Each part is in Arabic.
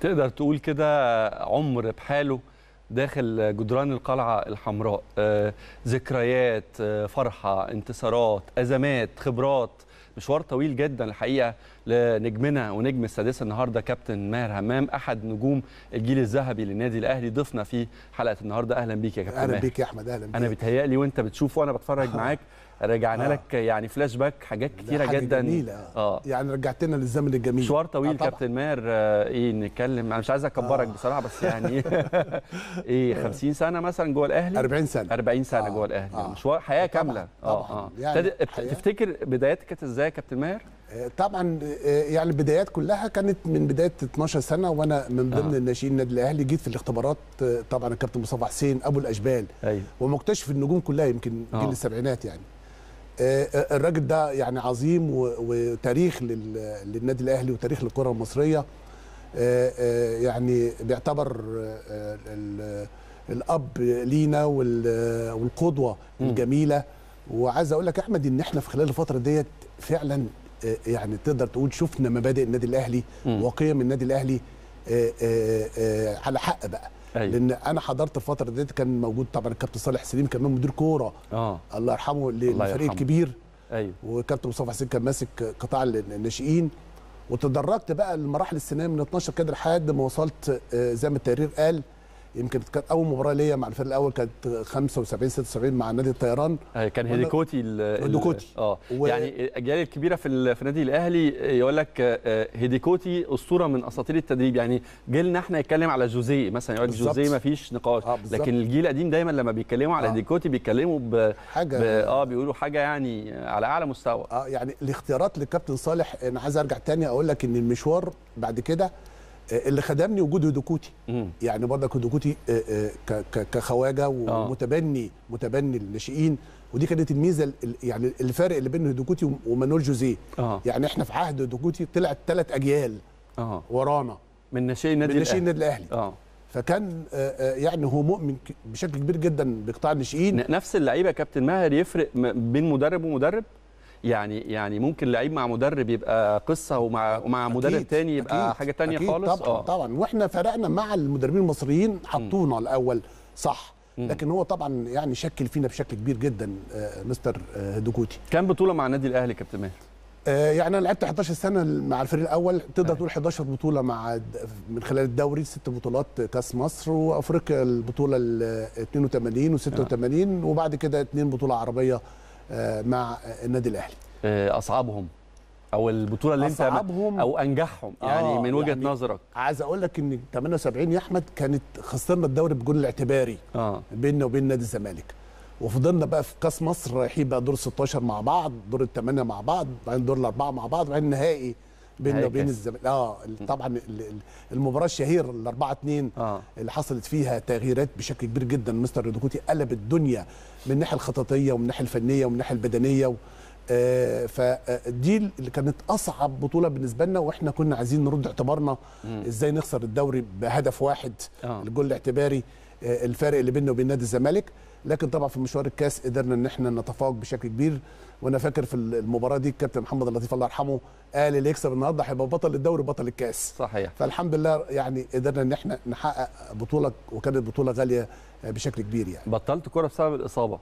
تقدر تقول كده عمر بحاله داخل جدران القلعة الحمراء آه، ذكريات آه، فرحة انتصارات أزمات خبرات مشوار طويل جدا الحقيقة لنجمنا ونجم السادسة النهاردة كابتن ماهر همام أحد نجوم الجيل الذهبي للنادي الأهلي ضيفنا في حلقة النهاردة أهلا بيك يا كابتن أهلا بيك يا أحمد أهلا بيك أنا بيتهيألي وأنت بتشوف وأنا بتفرج معاك رجعنا آه. لك يعني فلاش باك حاجات كتيره حاجة جدا جميلة. اه يعني رجعتنا للزمن الجميل مشوار طويل آه كابتن ماهر آه ايه نتكلم انا مش عايز اكبرك آه. بصراحه بس يعني ايه 50 سنه مثلا جوه الاهلي 40 سنه 40 سنه آه. جوه الاهلي آه. مشوار حياه طبعًا. كامله اه اه يعني تفتكر بداياتك كانت ازاي يا كابتن ماهر؟ آه، طبعا آه، يعني البدايات كلها كانت من بدايه 12 سنه وانا من آه. ضمن آه. الناشئين النادي الاهلي جيت في الاختبارات طبعا الكابتن مصطفى حسين ابو الاشبال أيوه. ومكتشف النجوم كلها يمكن آه. جيل السبعينات يعني آه، الراجل ده يعني عظيم وتاريخ للنادي الاهلي وتاريخ للكره المصريه آه، آه، يعني بيعتبر الاب لينا والقدوه الجميله وعايز اقول لك يا احمد ان احنا في خلال الفتره ديت فعلا يعني تقدر تقول شفنا مبادئ النادي الاهلي وقيم النادي الاهلي على حق بقى أيوة. لان انا حضرت الفتره ديت كان موجود طبعا الكابتن صالح سليم كمان مدير كوره اه الله يرحمه للفريق الكبير ايوه وكابتن مصطفى حسين كان ماسك قطاع الناشئين وتدرجت بقى المراحل السنيه من 12 كادر لحد ما وصلت آه، زي ما التقرير قال يمكن كانت اول مباراه ليا مع الفريق الاول كانت 75 76 مع نادي الطيران آه، كان هيديكوتي هيديكوتي اه و... يعني الاجيال الكبيره في في النادي الاهلي آه، يقول لك آه، هيديكوتي اسطوره من اساطير التدريب يعني جيلنا احنا يتكلم على جوزيه مثلا يقول جوزيه ما فيش نقاش آه لكن الجيل القديم دايما لما بيتكلموا على آه. هيديكوتي بيتكلموا ب... حاجه ب... اه بيقولوا حاجه يعني على اعلى مستوى اه يعني الاختيارات للكابتن صالح انا عايز ارجع تاني اقول لك ان المشوار بعد كده اللي خدمني وجود هدوكوتي يعني برضك هدوكوتي آه، آه، كخواجه آه. ومتبني متبني الناشئين ودي كانت الميزه يعني الفرق اللي بين هدوكوتي ومانول جوزيه يعني احنا في عهد هدوكوتي طلعت ثلاث اجيال أوه. ورانا من ناشئي النادي الاهلي من ناشئي النادي الاهلي اه فكان يعني هو مؤمن بشكل كبير جدا بقطاع الناشئين نفس اللعيبه كابتن ماهر يفرق بين مدرب ومدرب يعني يعني ممكن لعيب مع مدرب يبقى قصه ومع ومع مدرب تاني يبقى أكيد حاجه تانية أكيد خالص طبعا أوه. طبعا واحنا فرقنا مع المدربين المصريين حطونا الاول صح لكن هو طبعا يعني شكل فينا بشكل كبير جدا آه، مستر آه، دوكوتي كان بطوله مع النادي الاهلي كابتن ماهر آه، يعني انا لعبت 11 سنه مع الفريق الاول تقدر تقول 11 بطوله مع من خلال الدوري ست بطولات كاس مصر وافريقيا البطوله ال 82 و86 وبعد كده اثنين بطوله عربيه آه، مع النادي الاهلي آه، اصعبهم او البطوله اللي انت أصعبهم او انجحهم آه، يعني آه من وجهه يعني نظرك عايز اقول لك ان 78 يا احمد كانت خسرنا الدوري بجول الاعتباري آه. بيننا وبين نادي الزمالك وفضلنا بقى في كاس مصر رايحين بقى دور 16 مع بعض دور الثمانيه مع بعض بعدين دور الاربعه مع بعض بعدين النهائي بيننا وبين الزمالك اه طبعا المباراه الشهيره ال 4 2 آه. اللي حصلت فيها تغييرات بشكل كبير جدا مستر ريدوكوتي قلب الدنيا من الناحيه الخططيه ومن الناحيه الفنيه ومن الناحيه البدنيه آه فدي آه، اللي كانت اصعب بطوله بالنسبه لنا واحنا كنا عايزين نرد اعتبارنا ازاي نخسر الدوري بهدف واحد آه. الجول الاعتباري الفارق اللي بيننا وبين نادي الزمالك لكن طبعا في مشوار الكاس قدرنا ان احنا نتفوق بشكل كبير وانا فاكر في المباراه دي الكابتن محمد اللطيف الله يرحمه قال اللي يكسب النهارده هيبقى بطل الدوري بطل الكاس صحيح فالحمد لله يعني قدرنا ان احنا نحقق بطوله وكانت بطوله غاليه بشكل كبير يعني بطلت كوره بسبب الاصابه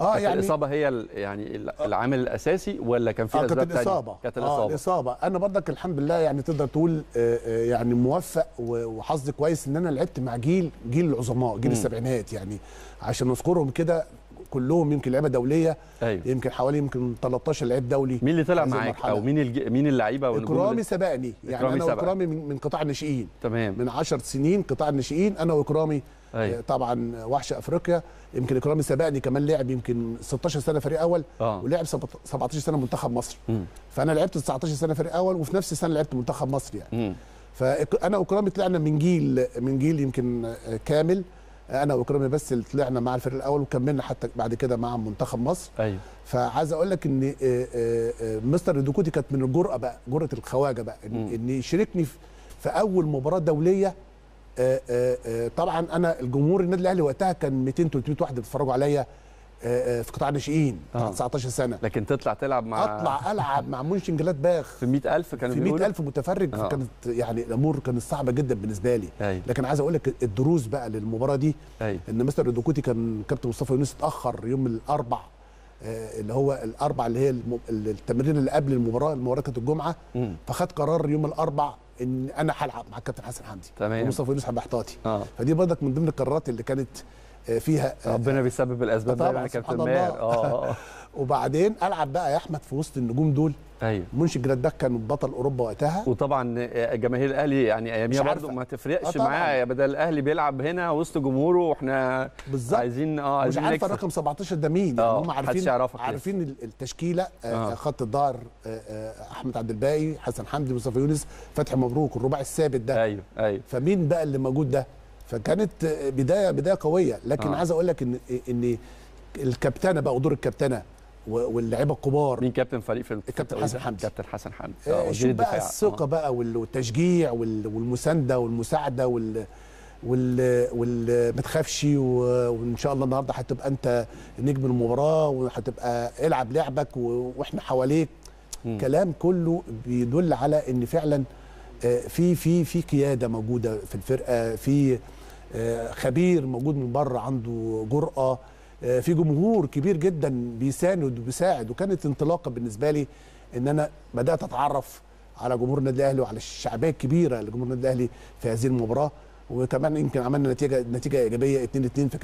اه يعني الاصابه هي يعني آه. العامل الاساسي ولا كان في آه اسباب ثانيه؟ كانت الاصابه آه الاصابه انا برضك الحمد لله يعني تقدر تقول آه، آه، يعني موفق وحظي كويس ان انا لعبت مع جيل جيل العظماء جيل م. السبعينات يعني عشان نذكرهم كده كلهم يمكن لعيبه دوليه أيوة. يمكن حوالي يمكن 13 لعيب دولي مين اللي طلع معاك او مين الج... مين اللعيبه والنجوم اكرامي سبقني يعني انا واكرامي من... من قطاع الناشئين تمام من 10 سنين قطاع الناشئين انا واكرامي آه، أيوة. طبعا وحش افريقيا يمكن اكرامي سبقني كمان لعب يمكن 16 سنه فريق اول آه. ولعب 17 سنه منتخب مصر م. فانا لعبت 19 سنه فريق اول وفي نفس السنه لعبت منتخب مصر يعني م. فانا واكرامي طلعنا من جيل من جيل يمكن آه، كامل انا واكرامي بس اللي طلعنا مع الفريق الاول وكملنا حتى بعد كده مع منتخب مصر ايوه فعايز اقول لك ان آه، آه، آه، مستر دوكوتي كانت من الجرأه بقى جرأه الخواجه بقى ان, إن يشاركني في اول مباراه دوليه طبعا انا الجمهور النادي الاهلي وقتها كان 200 300 واحد بيتفرجوا عليا آه، آه، في قطاع الناشئين آه. 19 سنه لكن تطلع تلعب مع اطلع العب مع مونشن جلاد باخ في 100000 كانوا في 100000 متفرج آه. كانت يعني الامور كانت صعبه جدا بالنسبه لي أي. لكن عايز اقول لك الدروس بقى للمباراه دي أي. ان مستر الدكوتي كان كابتن مصطفى يونس اتاخر يوم الاربع آه، اللي هو الاربع اللي هي التمرين اللي قبل المباراه المباراه كانت الجمعه فخد قرار يوم الاربع ان انا هلعب مع الكابتن حسن حمدي تمام ومصطفى يونس هيبقى احتياطي آه. فدي برضك من ضمن القرارات اللي كانت آه، فيها آه، ربنا بيسبب الاسباب طبعا يا كابتن ماهر اه, آه، وبعدين العب بقى يا احمد في وسط النجوم دول ايوه منشي جرادباك كان بطل اوروبا وقتها وطبعا جماهير الاهلي يعني اياميها برضه ما تفرقش معاه بدل الاهلي بيلعب هنا وسط جمهوره واحنا بالظبط عايزين اه عايزين مش عارفه رقم 17 ده مين يعني هم عارفين عارفين التشكيله آه خط الظهر آه احمد عبد الباقي حسن حمدي مصطفى يونس فتحي مبروك الرباعي الثابت ده ايوه ايوه فمين بقى اللي موجود ده فكانت بدايه بدايه قويه لكن آه. عايز اقول لك ان ان الكابتنه بقى ودور الكابتنه واللعيبه الكبار مين كابتن فريق في الكابتن حسن حمدي كابتن حسن حمدي اه, آه، شوف بقى الثقه آه. بقى والتشجيع والمسانده والمساعده وال وال وال ما تخافش وان شاء الله النهارده هتبقى انت نجم المباراه وهتبقى العب لعبك واحنا حواليك م. كلام كله بيدل على ان فعلا آه، في في في قياده موجوده في الفرقه في آه، خبير موجود من بره عنده جرأه آه، في جمهور كبير جدا بيساند وبيساعد وكانت انطلاقه بالنسبه لي ان انا بدات اتعرف على جمهور النادي الاهلي وعلى الشعبيه الكبيره لجمهور النادي الاهلي في هذه المباراه وكمان يمكن عملنا نتيجه نتيجه ايجابيه 2 2 في